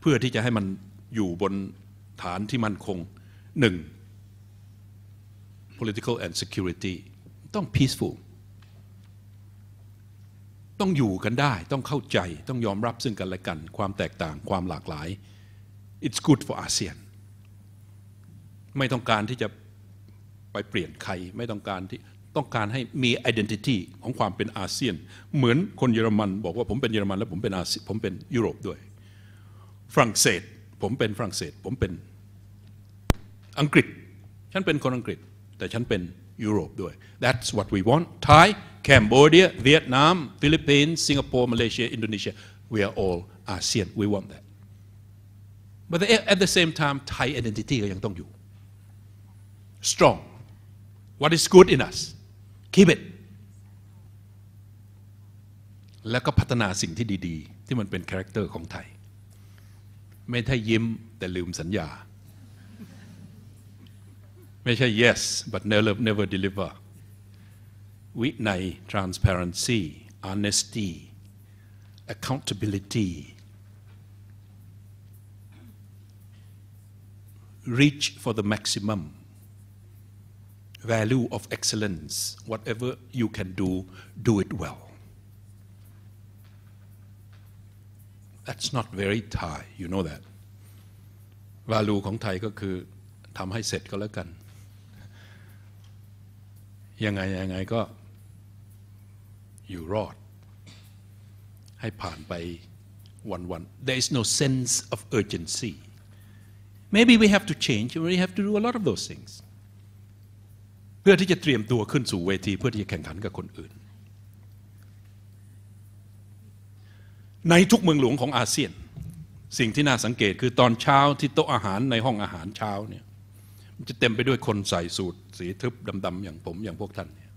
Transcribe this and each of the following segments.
เพื่อที่จะให้มันอยู่บนฐานที่มั่นคงหนึ่ง political and security ต้อง peaceful ต้องอยู่กันได้ต้องเข้าใจต้องยอมรับซึ่งกันและกัน ความแตกต่างความหลากหลาย it's good for ASEAN ไม่ต้องการที่จะไปเปลี่ยนใครไม่ต้องการที่ ต้องการให้มี identity ของความเป็นอาเซียน เหมือนคนเยอรมัน บอกว่าผมเป็นเยอรมัน และผมเป็นอาผมเป็นยุโรปด้วยฝรั่งเศสผมเป็นฝรั่งเศสผมเป็นอังกฤษฉันเป็นคนอังกฤษ แต่ฉันเป็นยุโรปด้วย that's what we want Thai Cambodia Vietnam Philippines Singapore Malaysia Indonesia we are all ASEAN we want that but at the same time Thai identity ก็ยังต้องอยู่ strong what is good in us keep it แล้วก็พัฒนาสิ่งที่ดี ๆ ที่มันเป็นคาแรคเตอร์ของไทยไม่ใช่ยิ้มแต่ลืมสัญญาไม่ใช่ yes but never never deliver วินัย transparency honesty accountability reach for the maximum value of excellence whatever you can do do it well That's not very Thai, you know that. วาลูของไทยก็คือทำให้เสร็จก็แล้วกันยังไงยังไงก็อยู่รอดให้ผ่านไปวันวัน there is no sense of urgency maybe we have to change we have to do a lot of those things เพื่อที่จะเตรียมตัวขึ้นสู่เวที เพื่อที่จะแข่งขันกับคนอื่น ในทุกเมืองหลวงของอาเซียนสิ่งที่น่าสังเกตคือตอนเช้าที่โต๊ะอาหารในห้องอาหารเช้าเนี่ยมันจะเต็มไปด้วยคนใส่สูทสีทึบดำๆ อย่างผมอย่างพวกท่านเนี่ย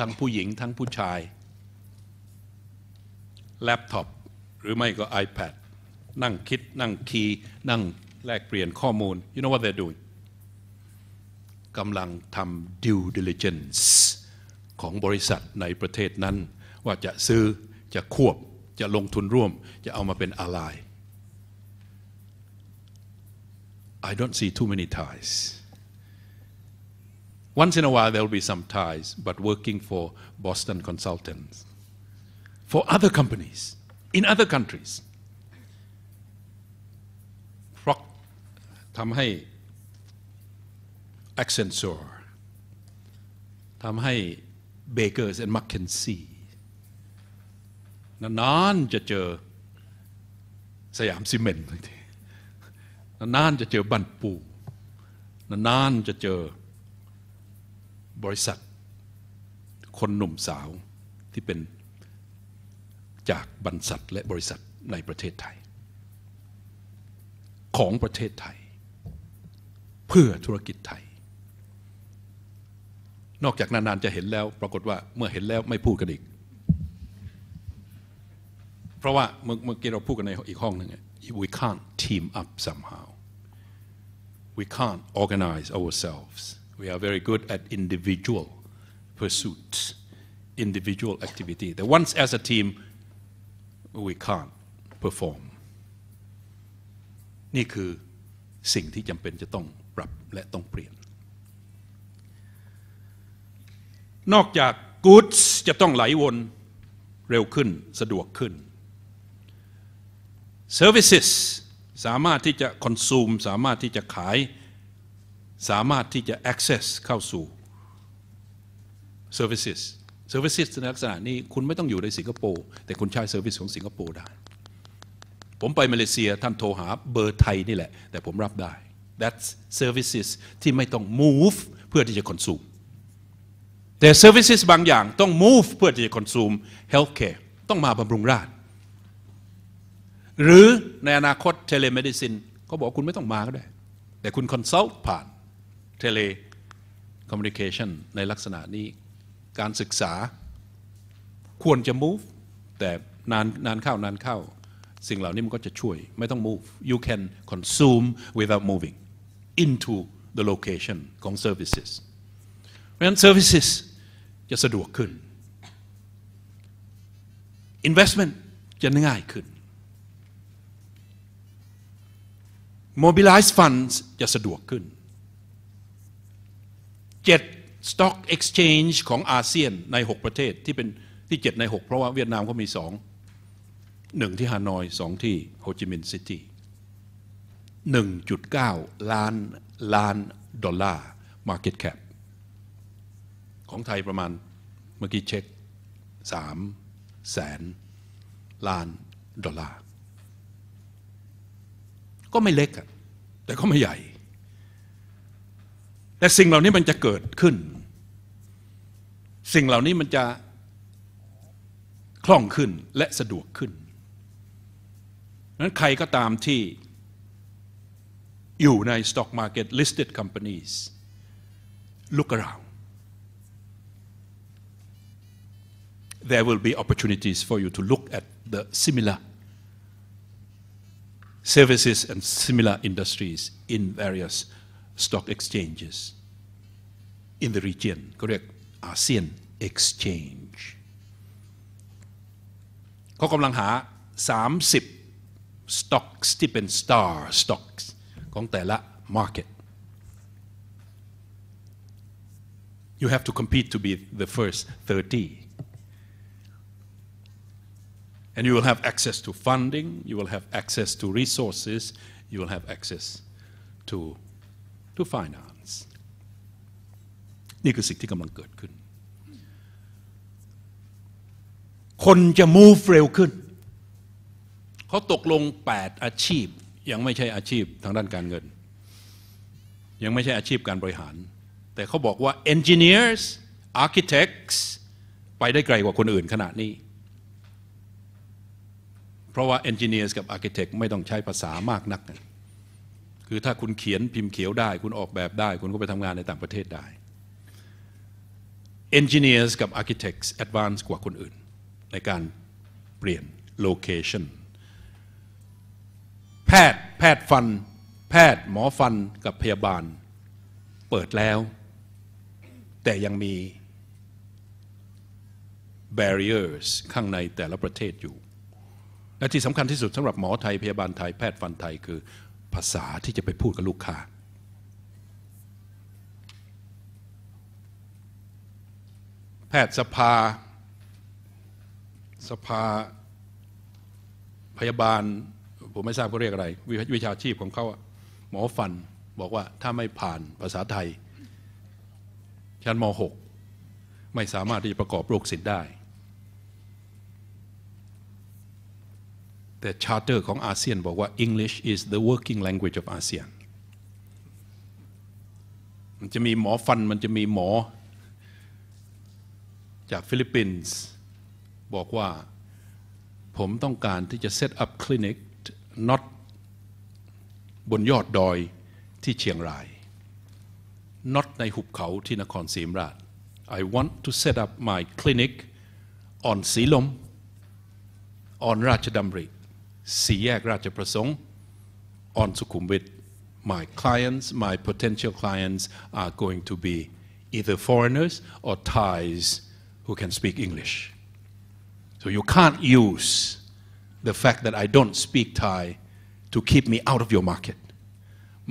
ทั้งผู้หญิงทั้งผู้ชายแล็ปท็อปหรือไม่ก็ iPad นั่งคิด นั่งคีย์ นั่งแลกเปลี่ยนข้อมูล you know what they're doing กำลังทำ due diligence ของบริษัทในประเทศนั้น ว่าจะซื้อจะควบจะลงทุนร่วม จะเอามาเป็นอะไร I don't see too many ties. Once in a while, there will be some ties, but working for Boston consultants, for other companies, in other countries. เพราะทำให้ Accenture Bakers and McKinsey นานจะเจอบ้านปู นานจะเจอบริษัท คนหนุ่มสาวที่เป็นจากบรรษัทและบริษัทในประเทศไทย ของประเทศไทย เพื่อธุรกิจไทย นอกจากนานๆจะเห็นแล้ว ปรากฏว่าเมื่อเห็นแล้วไม่พูดกันอีก เพราะว่า เมื่อกี้เราพูดกันในอีกห้องหนึ่ง we can't team up somehow we can't organize ourselves. We are very good at individual pursuits, individual activity. The once as a team, we can't perform นี่คือสิ่งที่จำเป็นจะต้องปรับและต้องเปลี่ยนนอกจาก goods จะต้องไหลวนเร็วขึ้นสะดวกขึ้น services สามารถที่จะคอนซูมสามารถที่จะขาย สามารถที่จะ access เข้าสู่ services services ในลักษณะนี้คุณไม่ต้องอยู่ในสิงคโปร์แต่คุณใช้ service ของสิงคโปร์ได้ ผมไปมาเลเซียท่านโทรหาเบอร์ไทยนี่แหละ แต่ผมรับได้ that's services ที่ไม่ต้อง move เพื่อที่จะ consume แต่ services บางอย่างต้อง move เพื่อที่จะ consume healthcare ต้องมาบำรุงราชหรือในอนาคตเทเลเมดิซินเขาบอกคุณไม่ต้องมาก็ได้ แต่คุณคอนซัลท์ผ่านเทเลคอมมิวนิเคชันในลักษณะนี้ การศึกษาควรจะ move แต่นานนานเข้า นานเข้า สิ่งเหล่านี้มันก็จะช่วยไม่ต้อง move you can consume without moving into the location ของ services เพราะฉะนั้น services จะสะดวกขึ้น investment จะง่ายขึ้น Mobilize Funds จะสะดวกขึ้น 7 Stock Exchange ของอาเซียนใน 6 ประเทศที่เป็นที่ 7 ใน 6 เพราะว่าเวียดนามก็มี 2 1 ที่ฮานอย2ที่โฮจิมินห์ซิตี้1.9 ล้าน ล้าน ดอลลาร์ Market Cap ของไทยประมาณเมื่อกี้เช็ค 3 แสน ล้าน ดอลลาร์ก็ไม่เล็กแต่ก็ไม่ใหญ่แต่สิ่งเหล่านี้มันจะเกิดขึ้น สิ่งเหล่านี้มันจะคล่องขึ้นและสะดวกขึ้นนั้นใครก็ตามที่อยู่ใน Stock Market Listed Companies ลุกกระ There will be opportunities for you to look at the similar services and similar industries in various stock exchanges in the region, correct? ASEAN Exchange Sip 30 stocks and star stocks ของแต่ละ market you have to compete to be the first 30 And you will have access to funding, you will have access to resources, you will have access to, to finance นี่คือสิ่งที่กำลังเกิดขึ้น คนจะ move เร็วขึ้นเขาตกลง8อาชีพยังไม่ใช่อาชีพทางด้านการเงิน ยังไม่ใช่อาชีพการบริหาร แต่เขาบอกว่า engineers architects ไปได้ไกลกว่าคนอื่นขนาดนี้เพราะว่าเอนจิเนียร์กับอาร์เคเต็กไม่ต้องใช้ภาษามากนัก คือถ้าคุณเขียนพิมพ์เขียวได้ คุณออกแบบได้คุณก็ไปทำงานในต่างประเทศได้เอนจิเนียร์กับอาร์เคเต็กแอดวานซ์กว่าคนอื่น ในการเปลี่ยนโลเคชันแพทย์ แพทย์ฟัน แพทย์หมอฟันกับพยาบาลเปิดแล้ว แต่ยังมี barriers ข้างในแต่ละประเทศอยู่และที่สำคัญที่สุดสำหรับหมอไทยพยาบาลไทย แพทย์ฟันไทย คือภาษาที่จะไปพูดกับลูกค้า แพทย์สภาสภาพยาบาล ผมไม่ทราบเขาเรียกอะไร วิชาชีพของเขาหมอฟันบอกว่าถ้าไม่ผ่านภาษาไทยชั้นม .6 ไม่สามารถที่จะประกอบโรคศิลป์ได้แต่ชาร์เตอร์ของอาเซียนบอกว่า English is the working language of ASEAN มันจะมีหมอฟันมันจะมีหมอ จากฟิลิปปินส์บอกว่าผมต้องการที่จะ set up clinic not บนยอดดอยที่เชียงราย not ในหุบเขาที่นครศรีธรรมราช I want to set up my clinic on สีลม on ราชดำริสี่แยกราชประสงค์ on สุขุมวิท my clients my potential clients are going to be either foreigners or Thais who can speak English so you can't use the fact that I don't speak Thai to keep me out of your market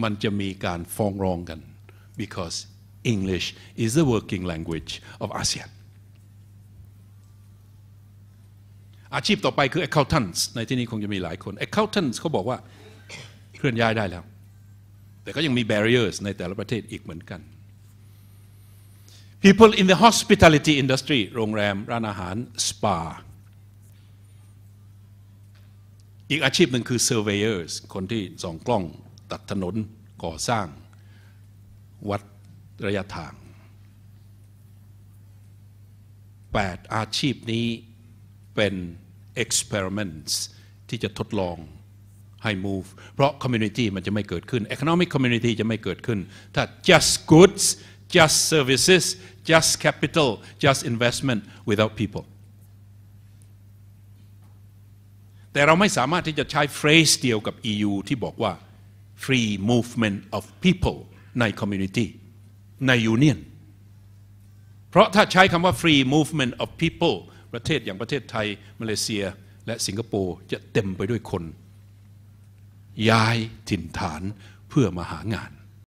มันจะมีการฟ้องร้องกัน because English is the working language of ASEAN อาชีพต่อไปคือ accountants ในที่นี้คงจะมีหลายคน accountants เขาบอกว่าเคลื่อนย้ายได้แล้ว แต่ก็ยังมี barriers ในแต่ละประเทศอีกเหมือนกัน people in the hospitality industry โรงแรมร้านอาหารสปา อีกอาชีพหนึ่งคือ surveyors คนที่ส่องกล้องตัดถนนก่อสร้าง วัดระยะทาง 8 อาชีพนี้เป็น experiments ที่จะทดลอง ให้ move เพราะ community มันจะไม่เกิดขึ้น economic community จะไม่เกิดขึ้น just goods just services just capital just investment without people the EU ที่บอกว่า free movement of people ใน community ใน union เพราะถ้าใช้คำว่า free movement of people ประเทศอย่างประเทศไทยมาเลเซียและสิงคโปร์ จะเต็มไปด้วยคน ย้ายถิ่นฐานเพื่อมาหางาน